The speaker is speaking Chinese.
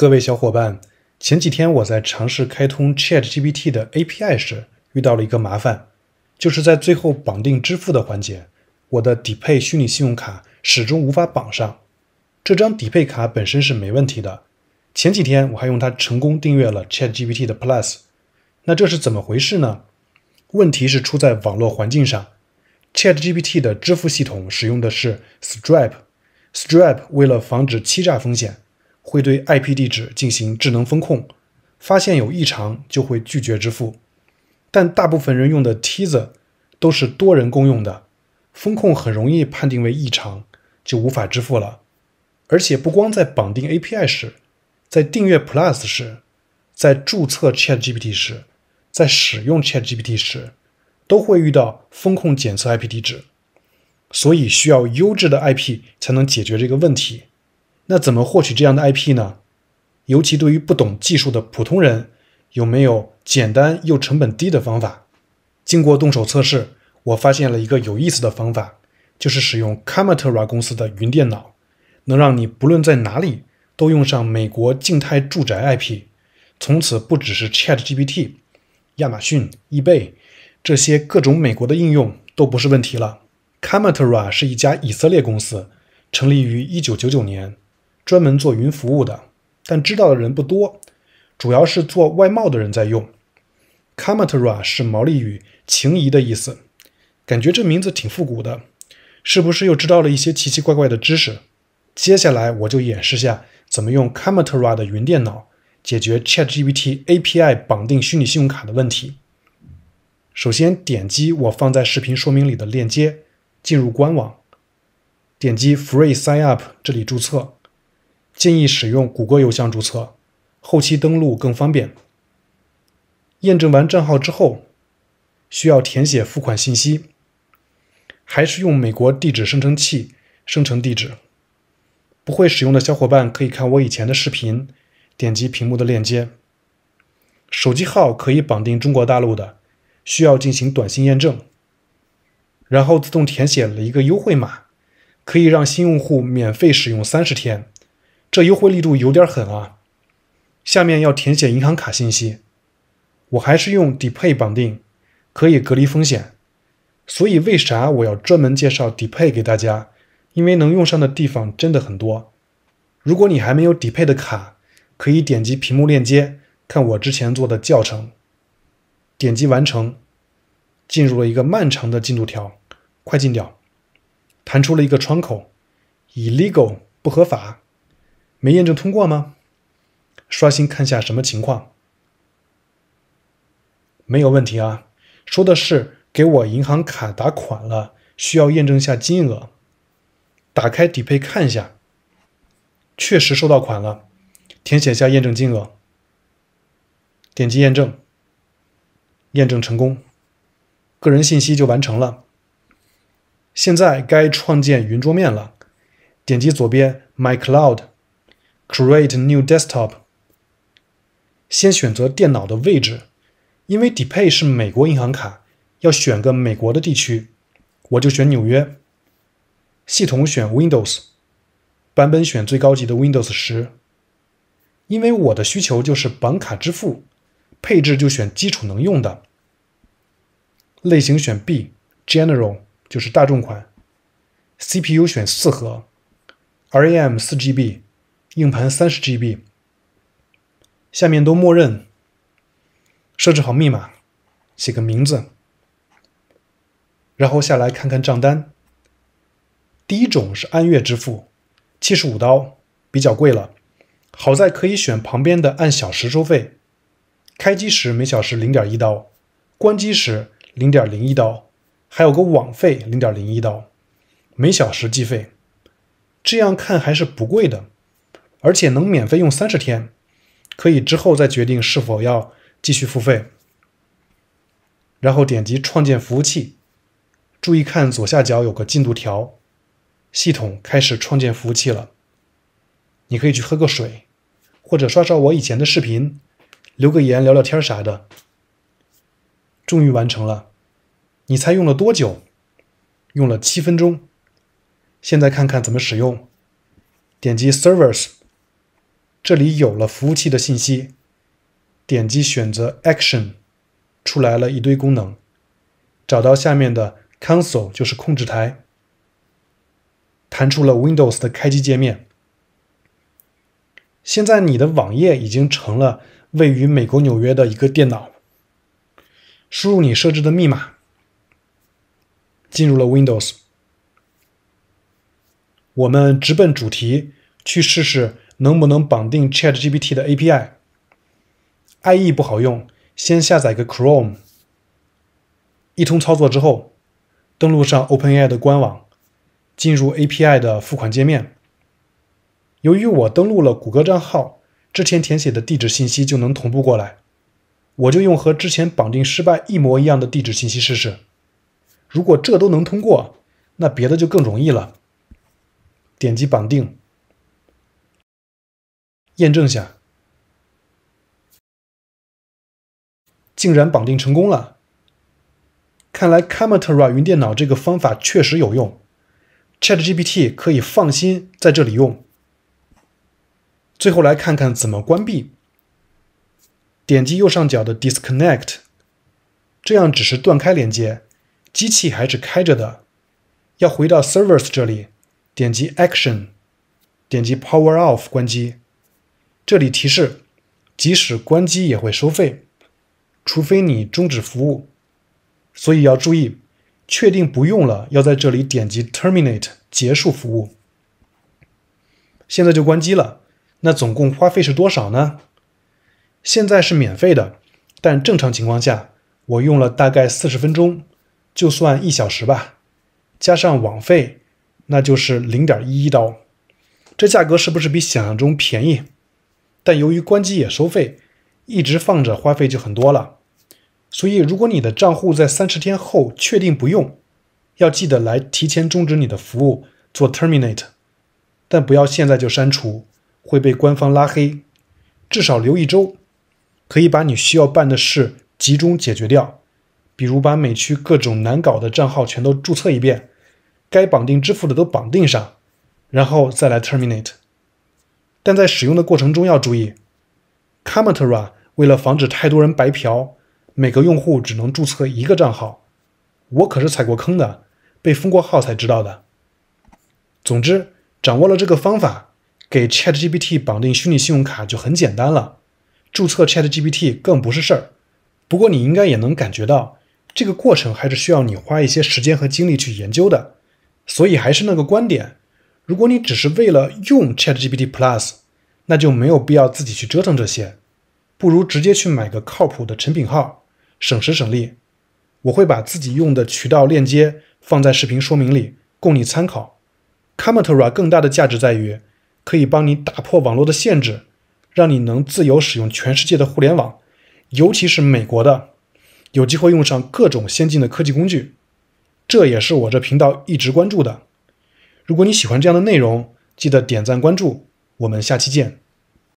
各位小伙伴，前几天我在尝试开通 Chat GPT 的 API 时，遇到了一个麻烦，就是在最后绑定支付的环节，我的底配虚拟信用卡始终无法绑上。这张底配卡本身是没问题的，前几天我还用它成功订阅了 Chat GPT 的 Plus。那这是怎么回事呢？问题是出在网络环境上。Chat GPT 的支付系统使用的是 Stripe，Stripe 为了防止欺诈风险。会对 IP 地址进行智能风控，发现有异常就会拒绝支付。但大部分人用的梯子都是多人共用的，风控很容易判定为异常，就无法支付了。而且不光在绑定 API 时，在订阅 Plus 时，在注册 ChatGPT 时，在使用 ChatGPT 时，都会遇到风控检测 IP 地址，所以需要优质的 IP 才能解决这个问题。那怎么获取这样的 IP 呢？尤其对于不懂技术的普通人，有没有简单又成本低的方法？经过动手测试，我发现了一个有意思的方法，就是使用 Camera 公司的云电脑，能让你不论在哪里都用上美国静态住宅 IP。从此，不只是 ChatGPT、亚马逊、易贝这些各种美国的应用都不是问题了。Camera 是一家以色列公司，成立于一九九九年。专门做云服务的，但知道的人不多，主要是做外贸的人在用。Camtara 是毛利语“情谊”的意思，感觉这名字挺复古的，是不是又知道了一些奇奇怪怪的知识？接下来我就演示下怎么用 Camtara 的云电脑解决 ChatGPT API 绑定虚拟信用卡的问题。首先点击我放在视频说明里的链接，进入官网，点击 Free Sign Up 这里注册。建议使用谷歌邮箱注册，后期登录更方便。验证完账号之后，需要填写付款信息，还是用美国地址生成器生成地址。不会使用的小伙伴可以看我以前的视频，点击屏幕的链接。手机号可以绑定中国大陆的，需要进行短信验证。然后自动填写了一个优惠码，可以让新用户免费使用三十天。这优惠力度有点狠啊！下面要填写银行卡信息，我还是用 Depay 绑定，可以隔离风险。所以为啥我要专门介绍 Depay 给大家？因为能用上的地方真的很多。如果你还没有 Depay 的卡，可以点击屏幕链接看我之前做的教程。点击完成，进入了一个漫长的进度条，快进掉，弹出了一个窗口，illegal 不合法。没验证通过吗？刷新看下什么情况。没有问题啊，说的是给我银行卡打款了，需要验证下金额。打开底配看一下，确实收到款了。填写下验证金额，点击验证，验证成功，个人信息就完成了。现在该创建云桌面了，点击左边 My Cloud。Create new desktop。先选择电脑的位置，因为 Depay 是美国银行卡，要选个美国的地区，我就选纽约。系统选 Windows，版本选最高级的 Windows 十。因为我的需求就是绑卡支付，配置就选基础能用的。类型选 B General 就是大众款。CPU 选四核，RAM 四 GB。硬盘三十 GB，下面都默认设置好密码，写个名字，然后下来看看账单。第一种是按月支付，七十五刀，比较贵了。好在可以选旁边的按小时收费，开机时每小时零点一刀，关机时零点零一刀，还有个网费零点零一刀，每小时计费。这样看还是不贵的。而且能免费用三十天，可以之后再决定是否要继续付费。然后点击创建服务器，注意看左下角有个进度条，系统开始创建服务器了。你可以去喝个水，或者刷刷我以前的视频，留个言聊聊天啥的。终于完成了，你猜用了多久？用了七分钟。现在看看怎么使用，点击 Servers。这里有了服务器的信息，点击选择 Action，出来了一堆功能，找到下面的 Console 就是控制台，弹出了 Windows 的开机界面。现在你的网页已经成了位于美国纽约的一个电脑，输入你设置的密码，进入了 Windows。我们直奔主题，去试试。能不能绑定 ChatGPT 的 API？IE 不好用，先下载个 Chrome。一通操作之后，登录上 OpenAI 的官网，进入 API 的付款界面。由于我登录了谷歌账号，之前填写的地址信息就能同步过来。我就用和之前绑定失败一模一样的地址信息试试。如果这都能通过，那别的就更容易了。点击绑定。验证下，竟然绑定成功了！看来 c a m t e r a 云电脑这个方法确实有用，ChatGPT 可以放心在这里用。最后来看看怎么关闭，点击右上角的 Disconnect，这样只是断开连接，机器还是开着的。要回到 Servers 这里，点击 Action，点击 Power Off 关机。这里提示，即使关机也会收费，除非你终止服务。所以要注意，确定不用了，要在这里点击 Terminate 结束服务。现在就关机了。那总共花费是多少呢？现在是免费的，但正常情况下，我用了大概四十分钟，就算一小时吧，加上网费，那就是零点一一刀。这价格是不是比想象中便宜？但由于关机也收费，一直放着花费就很多了。所以如果你的账户在三十天后确定不用，要记得来提前终止你的服务做 terminate。但不要现在就删除，会被官方拉黑。至少留一周，可以把你需要办的事集中解决掉。比如把美区各种难搞的账号全都注册一遍，该绑定支付的都绑定上，然后再来 terminate。但在使用的过程中要注意，Camtara 为了防止太多人白嫖，每个用户只能注册一个账号。我可是踩过坑的，被封过号才知道的。总之，掌握了这个方法，给 ChatGPT 绑定虚拟信用卡就很简单了。注册 ChatGPT 更不是事儿。不过你应该也能感觉到，这个过程还是需要你花一些时间和精力去研究的。所以还是那个观点。如果你只是为了用 ChatGPT Plus，那就没有必要自己去折腾这些，不如直接去买个靠谱的成品号，省时省力。我会把自己用的渠道链接放在视频说明里，供你参考。Cometra 更大的价值在于，可以帮你打破网络的限制，让你能自由使用全世界的互联网，尤其是美国的，有机会用上各种先进的科技工具。这也是我这频道一直关注的。如果你喜欢这样的内容，记得点赞关注，我们下期见。